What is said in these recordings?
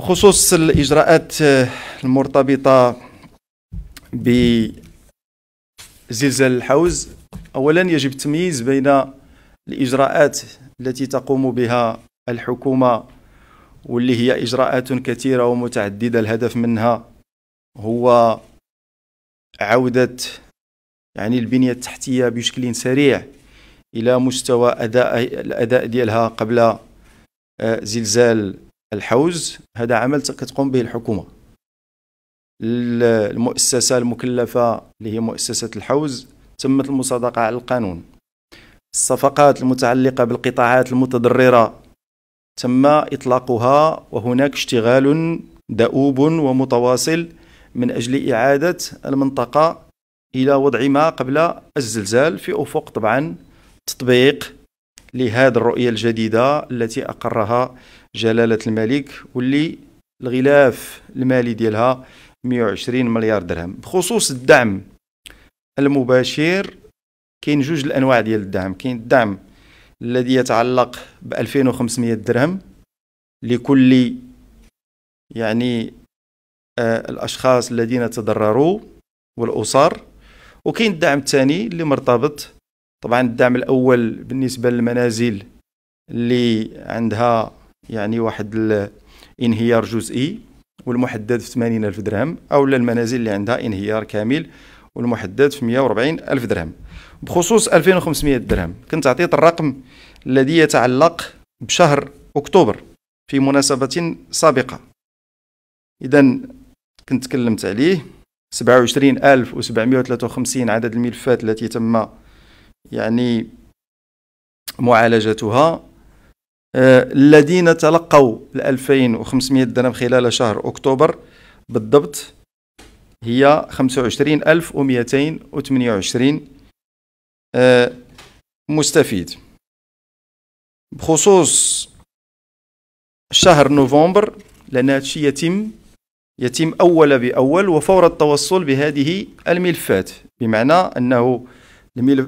بخصوص الإجراءات آه، المرتبطة بزلزال الحوز أولا يجب التمييز بين الإجراءات التي تقوم بها الحكومة واللي هي إجراءات كثيرة ومتعددة الهدف منها هو عودة يعني البنية التحتية بشكل سريع إلى مستوى أداء الأداء ديالها قبل آه، زلزال الحوز هذا عمل كتقوم به الحكومة المؤسسة المكلفة اللي هي مؤسسة الحوز تمت المصادقة على القانون الصفقات المتعلقة بالقطاعات المتضررة تم إطلاقها وهناك اشتغال دؤوب ومتواصل من أجل إعادة المنطقة إلى وضع ما قبل الزلزال في أفق طبعا تطبيق لهذه الرؤية الجديدة التي أقرها جلالة الملك واللي الغلاف المالي ديالها 120 مليار درهم بخصوص الدعم المباشر كاين جوج الانواع ديال الدعم كاين الدعم الذي يتعلق ب 2500 درهم لكل يعني آه الاشخاص الذين تضرروا والاسر وكاين الدعم الثاني اللي مرتبط طبعا الدعم الاول بالنسبه للمنازل اللي عندها يعني واحد الانهيار جزئي والمحدد في 80 ألف درهم أو المنازل اللي عندها انهيار كامل والمحدد في 140 ألف درهم بخصوص 2500 درهم كنت أعطيت الرقم الذي يتعلق بشهر أكتوبر في مناسبة سابقة إذا كنت تكلمت عليه 27753 عدد الملفات التي تم يعني معالجتها آه، الذين تلقوا ال 2500 درهم خلال شهر اكتوبر بالضبط هي 25228 آه، مستفيد بخصوص شهر نوفمبر لان هادشي يتم يتم اول باول وفور التوصل بهذه الملفات بمعنى انه الملف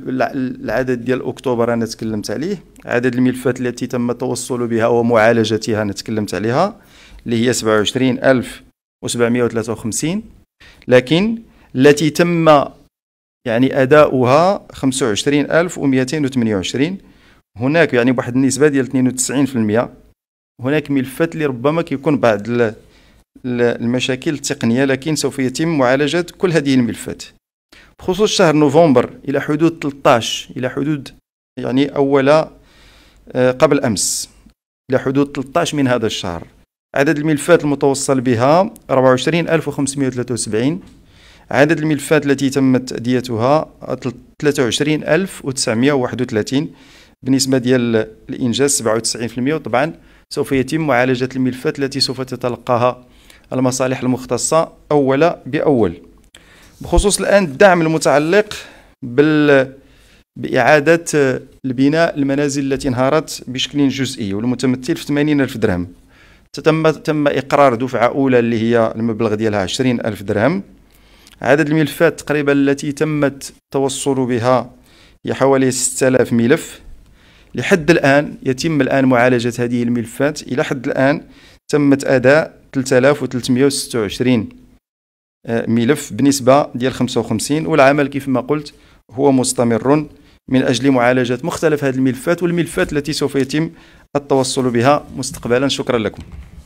العدد ديال اكتوبر انا تكلمت عليه عدد الملفات التي تم التوصل بها ومعالجتها انا تكلمت عليها اللي هي 27753 لكن التي تم يعني اداؤها 25228 هناك يعني بواحد النسبه ديال 92% هناك ملفات اللي ربما كيكون بعض المشاكل التقنيه لكن سوف يتم معالجه كل هذه الملفات بخصوص شهر نوفمبر إلى حدود 13 إلى حدود يعني أول آه، قبل أمس إلى حدود 13 من هذا الشهر عدد الملفات المتوصل بها 24573 عدد الملفات التي تمت تأديتها 23931 بالنسبة ديال الإنجاز 97% وطبعا سوف يتم معالجة الملفات التي سوف تتلقاها المصالح المختصة اول بأول بخصوص الان الدعم المتعلق بال بإعادة البناء المنازل التي انهارت بشكل جزئي والمتمثل في 80 ألف درهم تم تم إقرار دفعة أولى اللي هي المبلغ ديالها 20 ألف درهم عدد الملفات تقريبا التي تمت التوصل بها هي حوالي 6000 ملف لحد الآن يتم الآن معالجة هذه الملفات إلى حد الآن تمت أداء 3326 آه، ملف بنسبة ديال 55 والعمل كيف ما قلت هو مستمر من أجل معالجة مختلف هذه الملفات والملفات التي سوف يتم التوصل بها مستقبلا شكرا لكم